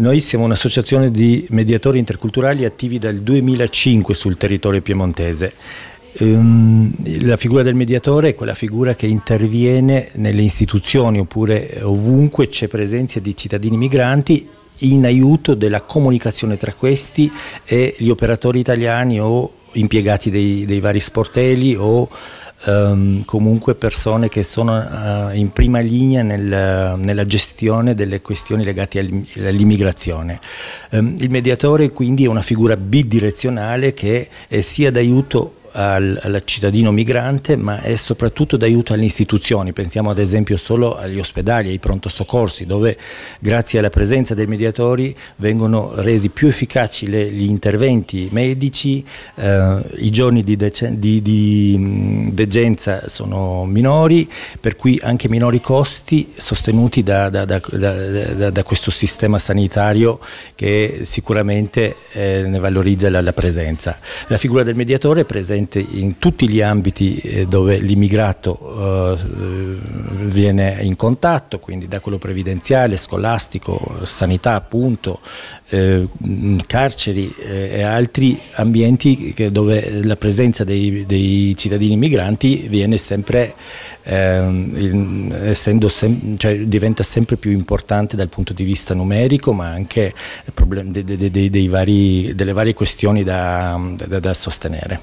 Noi siamo un'associazione di mediatori interculturali attivi dal 2005 sul territorio piemontese. Ehm, la figura del mediatore è quella figura che interviene nelle istituzioni oppure eh, ovunque c'è presenza di cittadini migranti in aiuto della comunicazione tra questi e gli operatori italiani o impiegati dei, dei vari sportelli o ehm, comunque persone che sono eh, in prima linea nel, nella gestione delle questioni legate all'immigrazione. Ehm, il mediatore quindi è una figura bidirezionale che è sia d'aiuto al, al, cittadino migrante, ma è soprattutto d'aiuto alle istituzioni. Pensiamo ad esempio solo agli ospedali, ai pronto soccorsi, dove grazie alla presenza dei mediatori vengono resi più efficaci le, gli interventi medici, eh, i giorni di, di, di, mm, degenza sono minori, per cui anche minori costi sostenuti da, da, da, da questo sistema sanitario che sicuramente eh, ne valorizza la, la presenza. La figura del mediatore è presente presente in tutti gli ambiti eh, dove l'immigrato eh, viene in contatto, quindi da quello previdenziale, scolastico, sanità appunto, eh, carceri e altri ambienti dove la presenza dei, dei cittadini migranti viene sempre, ehm, essendo cioè diventa sempre più importante dal punto di vista numerico ma anche dei, dei, dei vari, delle varie questioni da, da, da sostenere.